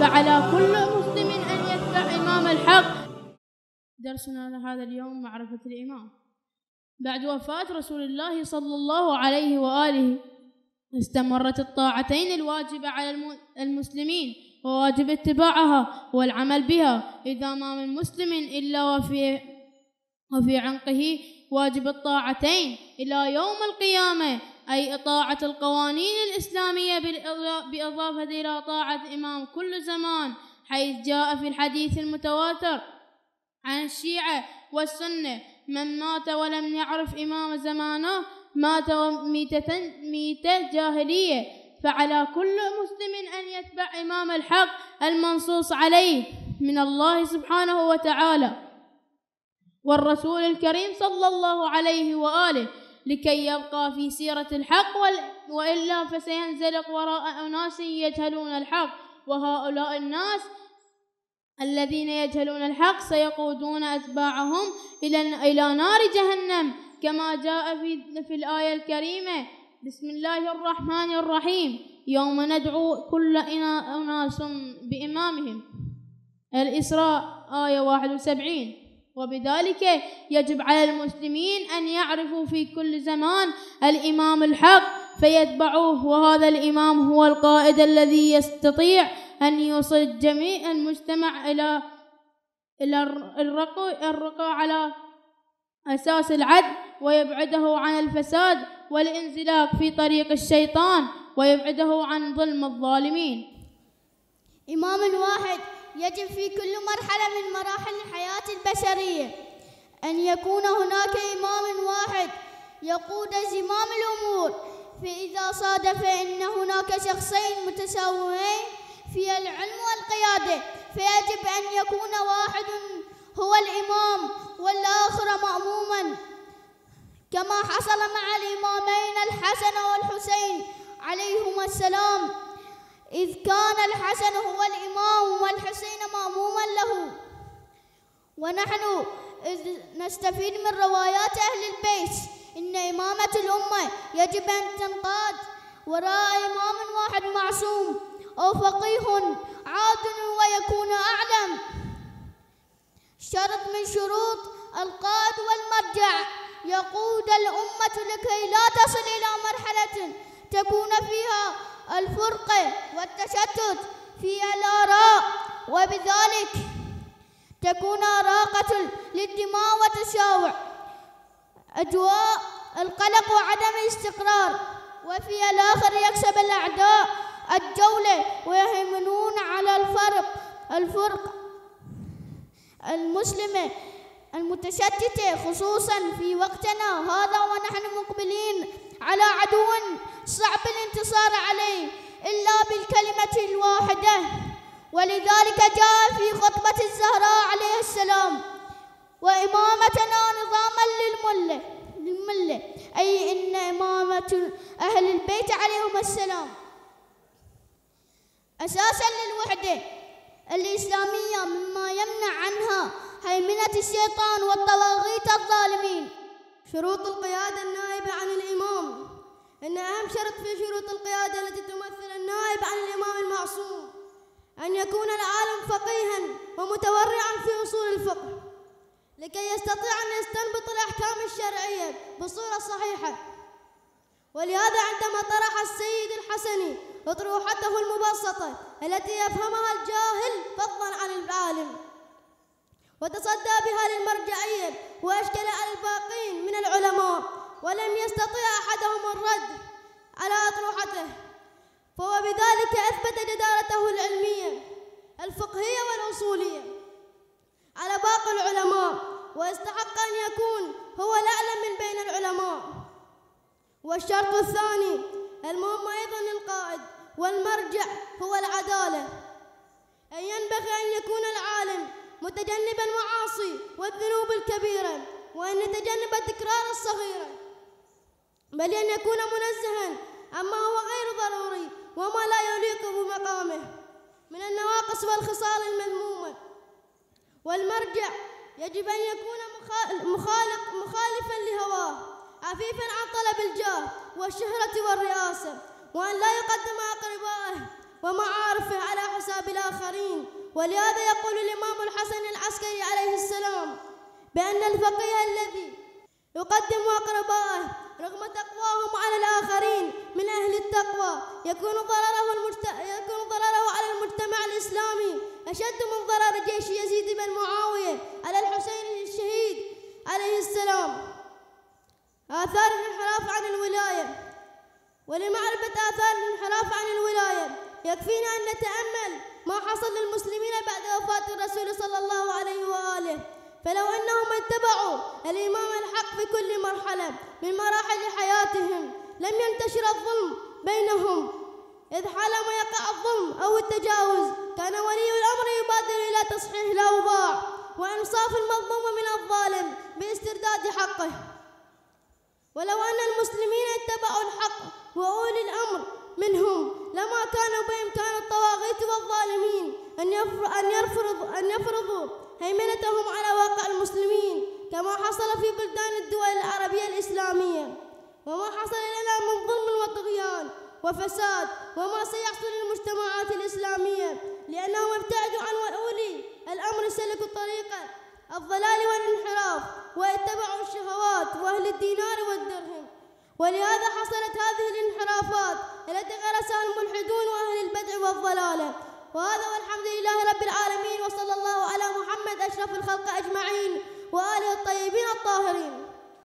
فعلى كل مسلم أن يتبع إمام الحق درسنا لهذا اليوم معرفة الإمام بعد وفاة رسول الله صلى الله عليه وآله استمرت الطاعتين الواجبة على المسلمين وواجب اتباعها والعمل بها إذا ما من مسلم إلا وفي وفي عنقه واجب الطاعتين إلى يوم القيامة أي طاعة القوانين الإسلامية بالإضافة إلى طاعة إمام كل زمان حيث جاء في الحديث المتواتر عن الشيعة والسنة من مات ولم يعرف إمام زمانه مات ميتة, ميتة جاهلية فعلى كل مسلم أن يتبع إمام الحق المنصوص عليه من الله سبحانه وتعالى والرسول الكريم صلى الله عليه وآله لكي يبقى في سيرة الحق وإلا فسينزلق وراء أناس يجهلون الحق وهؤلاء الناس الذين يجهلون الحق سيقودون أتباعهم إلى إلى نار جهنم كما جاء في في الآية الكريمة بسم الله الرحمن الرحيم يوم ندعو كل أناس بإمامهم الإسراء آية 71 وبذلك يجب على المسلمين أن يعرفوا في كل زمان الإمام الحق فيتبعوه وهذا الإمام هو القائد الذي يستطيع أن يوصل جميع المجتمع إلى إلى الرقى على أساس العدل ويبعده عن الفساد والانزلاق في طريق الشيطان ويبعده عن ظلم الظالمين إمام واحد يجب في كل مرحلة من مراحل الحياة البشرية أن يكون هناك إمام واحد يقود زمام الأمور فإذا صادف أن هناك شخصين متساويين في العلم والقيادة فيجب أن يكون واحد هو الإمام والآخر مأموما كما حصل مع الإمامين الحسن والحسين عليهما السلام إذ كان الحسن هو الإمام والحسين مأموما له ونحن إذ نستفيد من روايات أهل البيت إن إمامة الأمة يجب أن تنقاد وراء إمام واحد معصوم أو فقيه عادل ويكون أعلم شرط من شروط القائد والمرجع يقود الأمة لكي لا تصل إلى مرحلة تكون فيها الفرقة والتشتت في الآراء وبذلك تكون راقة للدماء وتشاوع أجواء القلق وعدم الاستقرار وفي الآخر يكسب الأعداء الجولة ويهيمنون على الفرق الفرق المسلمة المتشتتة خصوصا في وقتنا هذا ونحن مقبلين على عدو صعب الانتصار عليه إلا بالكلمة الواحدة ولذلك جاء في خطبة الزهراء عليه السلام وإمامتنا نظاما للملة للملة أي إن إمامة أهل البيت عليهم السلام أساسا للوحدة الإسلامية مما يمنع عنها هيمنة الشيطان والطواغيت الظالمين شروط القيادة النائبة عن الإسلام اليوم أن أهم شرط في شروط القيادة التي تمثل النائب عن الإمام المعصوم أن يكون العالم فقيها ومتورعا في أصول الفقه لكي يستطيع أن يستنبط الأحكام الشرعية بصورة صحيحة ولهذا عندما طرح السيد الحسني أطروحته المبسطة التي يفهمها الجاهل فضلا عن العالم وتصدى بها للمرجعية ولم يستطع أحدهم الرد على أطروحته فهو بذلك أثبت جدارته العلمية الفقهية والأصولية على باقي العلماء ويستحق أن يكون هو الأعلم من بين العلماء والشرط الثاني المهم أيضا للقائد والمرجع هو العدالة أن ينبغي أن يكون العالم متجنب المعاصي والذنوب الكبيرة وأن يتجنب تكرار الصغيرة بل أن يكون منزها عما هو غير ضروري وما لا يليق بمقامه من النواقص والخصال المذمومة والمرجع يجب أن يكون مخالق مخالفا لهواه عفيفا عن طلب الجاه والشهرة والرئاسة وأن لا يقدم أقربائه ومعارفه على حساب الآخرين ولهذا يقول الإمام الحسن العسكري عليه السلام بأن الفقيه الذي يقدم أقربائه رغم التقوى يكون ضرره المجت... يكون ضرره على المجتمع الإسلامي أشد من ضرر جيش يزيد بن معاوية على الحسين الشهيد عليه السلام آثار الانحراف عن الولاية ولمعرفة آثار الانحراف عن الولاية يكفينا أن نتأمل ما حصل للمسلمين بعد وفاة الرسول صلى الله عليه وآله فلو أنهم اتبعوا الإمام الحق في كل مرحلة من مراحل حياتهم لم ينتشر الظلم بينهم إذ حالما يقع الظلم أو التجاوز كان ولي الأمر يبادر إلى تصحيح الأوضاع وإنصاف المظلوم من الظالم باسترداد حقه ولو أن المسلمين اتبعوا الحق وأولي الأمر منهم لما كانوا بإمكان الطواغيت والظالمين أن أن يفرضوا أن يفرضوا هيمنتهم على واقع المسلمين كما حصل في بلدان الدول العربية الإسلامية وما حصل لنا من ظلم وطغيان وفساد وما سيحصل للمجتمعات الإسلامية لأنهم ابتعدوا عن أولي الأمر سلكوا طريقة الضلال والانحراف واتبعوا الشهوات وأهل الدينار والدرهم ولهذا حصلت هذه الانحرافات التي غرسها الملحدون وأهل البدع والضلالة وهذا والحمد لله رب العالمين وصلى الله على محمد أشرف الخلق أجمعين وآله الطيبين الطاهرين